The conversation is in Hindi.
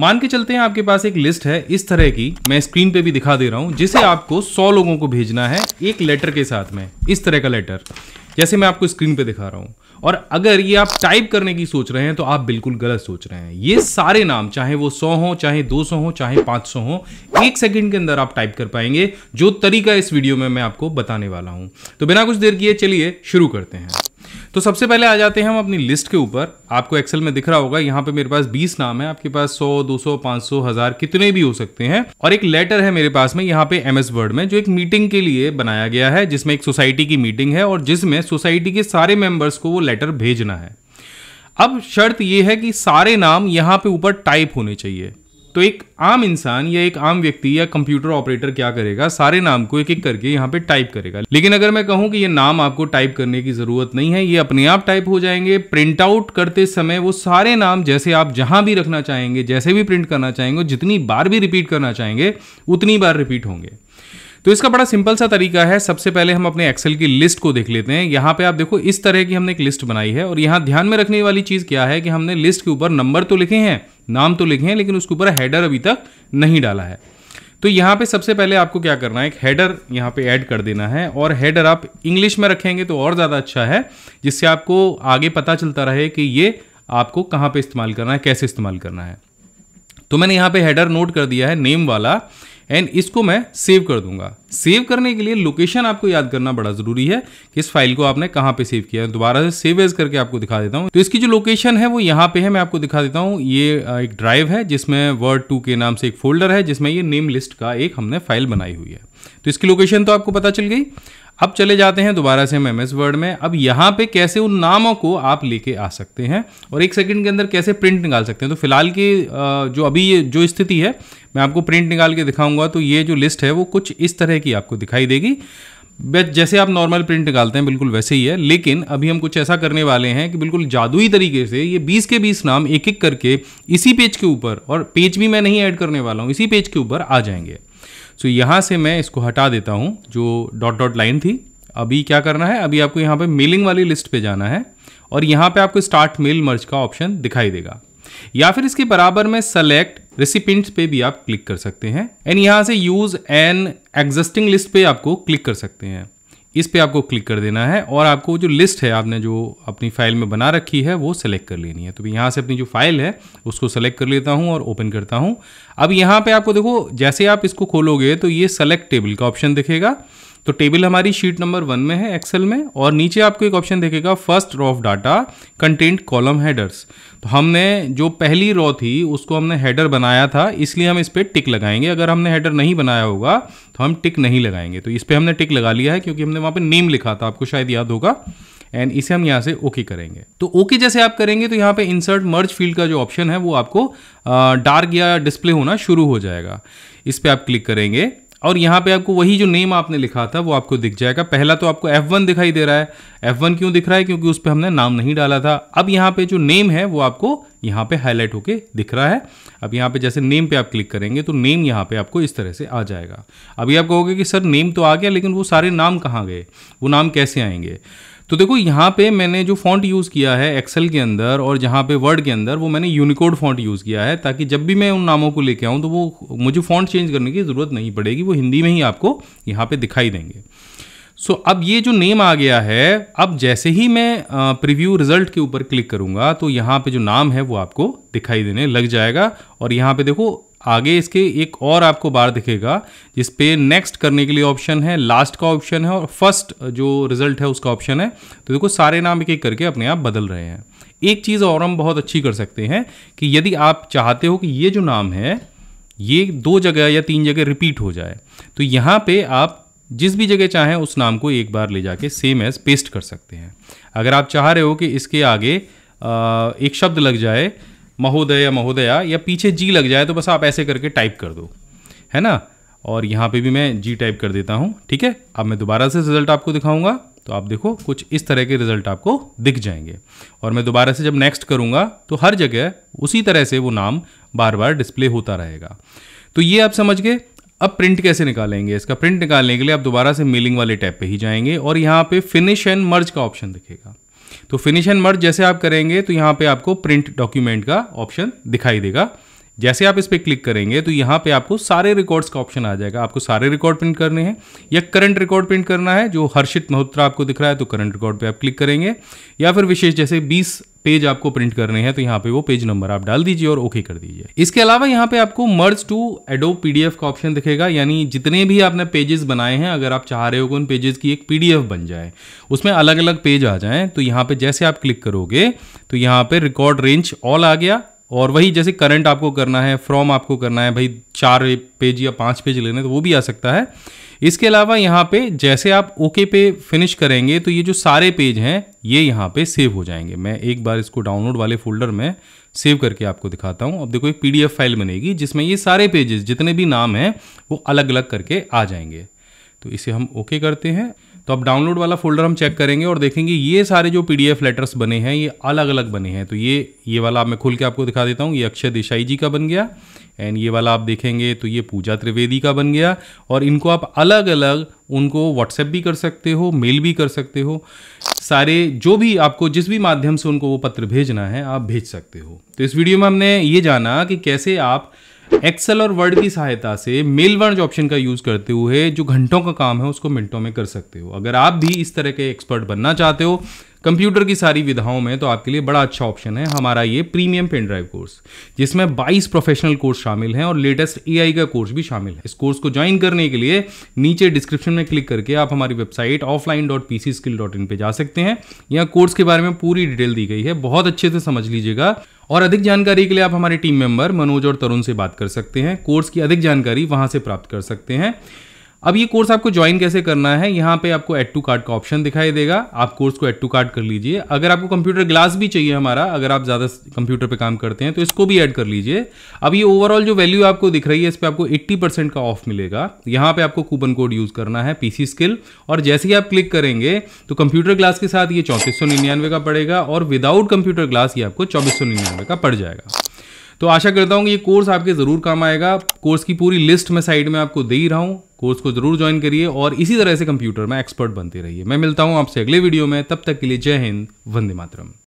मान के चलते हैं आपके पास एक लिस्ट है इस तरह की मैं स्क्रीन पे भी दिखा दे रहा हूँ जिसे आपको सौ लोगों को भेजना है एक लेटर के साथ में इस तरह का लेटर जैसे मैं आपको स्क्रीन पे दिखा रहा हूँ और अगर ये आप टाइप करने की सोच रहे हैं तो आप बिल्कुल गलत सोच रहे हैं ये सारे नाम चाहे वो सौ हो चाहे दो सौ हो चाहे पांच सौ हो एक सेकंड के अंदर आप टाइप कर पाएंगे जो तरीका इस वीडियो में मैं आपको बताने वाला हूं तो बिना कुछ देर किए चलिए शुरू करते हैं तो सबसे पहले आ जाते हैं हम अपनी लिस्ट के ऊपर आपको एक्सेल में दिख रहा होगा यहाँ पे मेरे पास 20 नाम है आपके पास 100 200 500 हजार कितने भी हो सकते हैं और एक लेटर है मेरे पास में यहाँ पे एम एस वर्ड में जो एक मीटिंग के लिए बनाया गया है जिसमें एक सोसाइटी की मीटिंग है और जिसमें सोसाइटी के सारे मेंबर्स को वो लेटर भेजना है अब शर्त यह है कि सारे नाम यहां पे ऊपर टाइप होने चाहिए तो एक आम इंसान या एक आम व्यक्ति या कंप्यूटर ऑपरेटर क्या करेगा सारे नाम को एक एक करके यहाँ पे टाइप करेगा लेकिन अगर मैं कहूँ कि ये नाम आपको टाइप करने की जरूरत नहीं है ये अपने आप टाइप हो जाएंगे प्रिंट आउट करते समय वो सारे नाम जैसे आप जहां भी रखना चाहेंगे जैसे भी प्रिंट करना चाहेंगे जितनी बार भी रिपीट करना चाहेंगे उतनी बार रिपीट होंगे तो इसका बड़ा सिंपल सा तरीका है सबसे पहले हम अपने एक्सेल की लिस्ट को देख लेते हैं यहाँ पे आप देखो इस तरह की हमने एक लिस्ट बनाई है और यहाँ ध्यान में रखने वाली चीज़ क्या है कि हमने लिस्ट के ऊपर नंबर तो लिखे हैं नाम तो लिखे हैं लेकिन उसके ऊपर हैडर अभी तक नहीं डाला है तो यहाँ पे सबसे पहले आपको क्या करना है एक हेडर यहाँ पे ऐड कर देना है और हेडर आप इंग्लिश में रखेंगे तो और ज़्यादा अच्छा है जिससे आपको आगे पता चलता रहे कि ये आपको कहाँ पे इस्तेमाल करना है कैसे इस्तेमाल करना है तो मैंने यहाँ पे हेडर नोट कर दिया है नेम वाला एंड इसको मैं सेव कर दूंगा सेव करने के लिए लोकेशन आपको याद करना बड़ा ज़रूरी है कि इस फाइल को आपने कहां पे सेव किया है दोबारा से सेव एज करके आपको दिखा देता हूं तो इसकी जो लोकेशन है वो यहां पे है मैं आपको दिखा देता हूँ ये एक ड्राइव है जिसमें वर्ड टू के नाम से एक फोल्डर है जिसमें ये नेम लिस्ट का एक हमने फाइल बनाई हुई है तो इसकी लोकेशन तो आपको पता चल गई अब चले जाते हैं दोबारा से हम एम एस वर्ड में अब यहाँ पे कैसे उन नामों को आप लेके आ सकते हैं और एक सेकंड के अंदर कैसे प्रिंट निकाल सकते हैं तो फिलहाल की जो अभी ये जो स्थिति है मैं आपको प्रिंट निकाल के दिखाऊंगा तो ये जो लिस्ट है वो कुछ इस तरह की आपको दिखाई देगी जैसे आप नॉर्मल प्रिंट निकालते हैं बिल्कुल वैसे ही है लेकिन अभी हम कुछ ऐसा करने वाले हैं कि बिल्कुल जादुई तरीके से ये 20 के 20 नाम एक एक करके इसी पेज के ऊपर और पेज भी मैं नहीं ऐड करने वाला हूँ इसी पेज के ऊपर आ जाएंगे सो यहाँ से मैं इसको हटा देता हूँ जो डॉट डॉट लाइन थी अभी क्या करना है अभी आपको यहाँ पे मेलिंग वाली लिस्ट पे जाना है और यहाँ पे आपको स्टार्ट मेल मर्ज का ऑप्शन दिखाई देगा या फिर इसके बराबर में सेलेक्ट रेसिपेंट्स पे भी आप क्लिक कर सकते हैं एंड यहाँ से यूज एन एग्जिस्टिंग लिस्ट पे आपको क्लिक कर सकते हैं इस पे आपको क्लिक कर देना है और आपको जो लिस्ट है आपने जो अपनी फ़ाइल में बना रखी है वो सेलेक्ट कर लेनी है तो यहाँ से अपनी जो फाइल है उसको सेलेक्ट कर लेता हूँ और ओपन करता हूँ अब यहाँ पे आपको देखो जैसे आप इसको खोलोगे तो ये सेलेक्ट टेबल का ऑप्शन दिखेगा तो टेबल हमारी शीट नंबर वन में है एक्सेल में और नीचे आपको एक ऑप्शन देखेगा first row of data content column headers तो हमने जो पहली रॉ थी उसको हमने हेडर बनाया था इसलिए हम इस पर टिक लगाएंगे अगर हमने हेडर नहीं बनाया होगा तो हम टिक नहीं लगाएंगे तो इस पर हमने टिक लगा लिया है क्योंकि हमने वहाँ पर नेम लिखा था आपको शायद याद होगा एंड इसे हम यहाँ से ओके okay करेंगे तो ओके okay जैसे आप करेंगे तो यहाँ पे इंसर्ट मर्ज फील्ड का जो ऑप्शन है वो आपको डार्क या डिस्प्ले होना शुरू हो जाएगा इस पर आप क्लिक करेंगे और यहाँ पे आपको वही जो नेम आपने लिखा था वो आपको दिख जाएगा पहला तो आपको F1 दिखाई दे रहा है F1 क्यों दिख रहा है क्योंकि उस पर हमने नाम नहीं डाला था अब यहाँ पे जो नेम है वो आपको यहाँ पे हाईलाइट होके दिख रहा है अब यहाँ पे जैसे नेम पे आप क्लिक करेंगे तो नेम यहाँ पे आपको इस तरह से आ जाएगा अभी आप कहोगे कि सर नेम तो आ गया लेकिन वो सारे नाम कहाँ गए वो नाम कैसे आएंगे तो देखो यहाँ पे मैंने जो फॉन्ट यूज़ किया है एक्सेल के अंदर और जहाँ पे वर्ड के अंदर वो मैंने यूनिकोड फॉन्ट यूज़ किया है ताकि जब भी मैं उन नामों को लेके आऊँ तो वो मुझे फॉन्ट चेंज करने की ज़रूरत नहीं पड़ेगी वो हिंदी में ही आपको यहाँ पे दिखाई देंगे सो अब ये जो नेम आ गया है अब जैसे ही मैं प्रीव्यू रिजल्ट के ऊपर क्लिक करूँगा तो यहाँ पे जो नाम है वो आपको दिखाई देने लग जाएगा और यहाँ पे देखो आगे इसके एक और आपको बार दिखेगा जिस पे नेक्स्ट करने के लिए ऑप्शन है लास्ट का ऑप्शन है और फर्स्ट जो रिजल्ट है उसका ऑप्शन है तो देखो सारे नाम एक एक करके अपने आप बदल रहे हैं एक चीज़ और हम बहुत अच्छी कर सकते हैं कि यदि आप चाहते हो कि ये जो नाम है ये दो जगह या तीन जगह रिपीट हो जाए तो यहाँ पे आप जिस भी जगह चाहें उस नाम को एक बार ले जाके सेम एज पेस्ट कर सकते हैं अगर आप चाह रहे हो कि इसके आगे एक शब्द लग जाए महोदय या महोदया या पीछे जी लग जाए तो बस आप ऐसे करके टाइप कर दो है ना और यहाँ पे भी मैं जी टाइप कर देता हूँ ठीक है अब मैं दोबारा से रिजल्ट आपको दिखाऊंगा तो आप देखो कुछ इस तरह के रिजल्ट आपको दिख जाएंगे और मैं दोबारा से जब नेक्स्ट करूँगा तो हर जगह उसी तरह से वो नाम बार बार डिस्प्ले होता रहेगा तो ये आप समझ गए अब प्रिंट कैसे निकालेंगे इसका प्रिंट निकालने के लिए आप दोबारा से मेलिंग वाले टैब पे ही जाएंगे और यहाँ पे फिनिश एंड मर्ज का ऑप्शन दिखेगा तो फिनिश एंड मर्ज जैसे आप करेंगे तो यहाँ पे आपको प्रिंट डॉक्यूमेंट का ऑप्शन दिखाई देगा जैसे आप इस पर क्लिक करेंगे तो यहाँ पे आपको सारे रिकॉर्ड्स का ऑप्शन आ जाएगा आपको सारे रिकॉर्ड प्रिंट करने हैं या करंट रिकॉर्ड प्रिंट करना है जो हर्षित महोत्रा आपको दिख रहा है तो करंट रिकॉर्ड पे आप क्लिक करेंगे या फिर विशेष जैसे 20 पेज आपको प्रिंट करने हैं तो यहाँ पे वो पेज नंबर आप डाल दीजिए और ओके कर दीजिए इसके अलावा यहाँ पे आपको मर्ज टू एडो पीडीएफ का ऑप्शन दिखेगा यानी जितने भी आपने पेजेस बनाए हैं अगर आप चाह रहे हो कि उन पेजेस की एक पीडीएफ बन जाए उसमें अलग अलग पेज आ जाए तो यहाँ पे जैसे आप क्लिक करोगे तो यहाँ पे रिकॉर्ड रेंज ऑल आ गया और वही जैसे करंट आपको करना है फ्रॉम आपको करना है भाई चार पेज या पांच पेज लेने तो वो भी आ सकता है इसके अलावा यहाँ पे जैसे आप ओके पे फिनिश करेंगे तो ये जो सारे पेज हैं ये यहाँ पे सेव हो जाएंगे मैं एक बार इसको डाउनलोड वाले फोल्डर में सेव करके आपको दिखाता हूँ अब देखो एक पीडीएफ फाइल बनेगी जिसमें ये सारे पेजेस जितने भी नाम हैं वो अलग अलग करके आ जाएंगे तो इसे हम ओके करते हैं तो अब डाउनलोड वाला फोल्डर हम चेक करेंगे और देखेंगे ये सारे जो पी लेटर्स बने हैं ये अलग अलग बने हैं तो ये ये वाला मैं खुल के आपको दिखा देता हूँ ये अक्षय देसाई जी का बन गया एंड ये वाला आप देखेंगे तो ये पूजा त्रिवेदी का बन गया और इनको आप अलग अलग उनको व्हाट्सएप भी कर सकते हो मेल भी कर सकते हो सारे जो भी आपको जिस भी माध्यम से उनको वो पत्र भेजना है आप भेज सकते हो तो इस वीडियो में हमने ये जाना कि कैसे आप एक्सेल और वर्ड की सहायता से मेल वर्ड ऑप्शन का यूज़ करते हुए जो घंटों का काम है उसको मिनटों में कर सकते हो अगर आप भी इस तरह के एक्सपर्ट बनना चाहते हो कंप्यूटर की सारी विधाओं में तो आपके लिए बड़ा अच्छा ऑप्शन है हमारा ये प्रीमियम पेन ड्राइव कोर्स जिसमें 22 प्रोफेशनल कोर्स शामिल हैं और लेटेस्ट एआई का कोर्स भी शामिल है इस कोर्स को ज्वाइन करने के लिए नीचे डिस्क्रिप्शन में क्लिक करके आप हमारी website offline dot P C skill dot in पर जा सकते हैं यहाँ कोर्स के बारे में पूरी डिटेल दी गई है बहुत अच्छे से समझ लीजिएगा और अधिक जानकारी के लिए आप हमारे टीम मेंबर मनोज और तरुण से बात कर सकते हैं कोर्स की अधिक जानकारी वहां से प्राप्त कर सकते हैं अब ये कोर्स आपको ज्वाइन कैसे करना है यहाँ पे आपको एड टू कार्ड का ऑप्शन दिखाई देगा आप कोर्स को एड टू कार्ड कर लीजिए अगर आपको कंप्यूटर ग्लास भी चाहिए हमारा अगर आप ज़्यादा कंप्यूटर पे काम करते हैं तो इसको भी ऐड कर लीजिए अब ये ओवरऑल जो वैल्यू आपको दिख रही है इस पर आपको एट्टी परसेंट का ऑफ मिलेगा यहाँ पर आपको कूपन कोड यूज़ करना है पी स्किल और जैसे ही आप क्लिक करेंगे तो कंप्यूटर ग्लास के साथ ये चौंतीस का पड़ेगा और विदाउट कंप्यूटर ग्लास ये आपको चौबीस का पड़ जाएगा तो आशा करता हूँ कि ये कोर्स आपके ज़रूर काम आएगा कोर्स की पूरी लिस्ट मैं साइड में आपको दे ही रहा हूँ कोर्स को ज़रूर ज्वाइन करिए और इसी तरह से कंप्यूटर में एक्सपर्ट बनते रहिए मैं मिलता हूँ आपसे अगले वीडियो में तब तक के लिए जय हिंद वंदे मातरम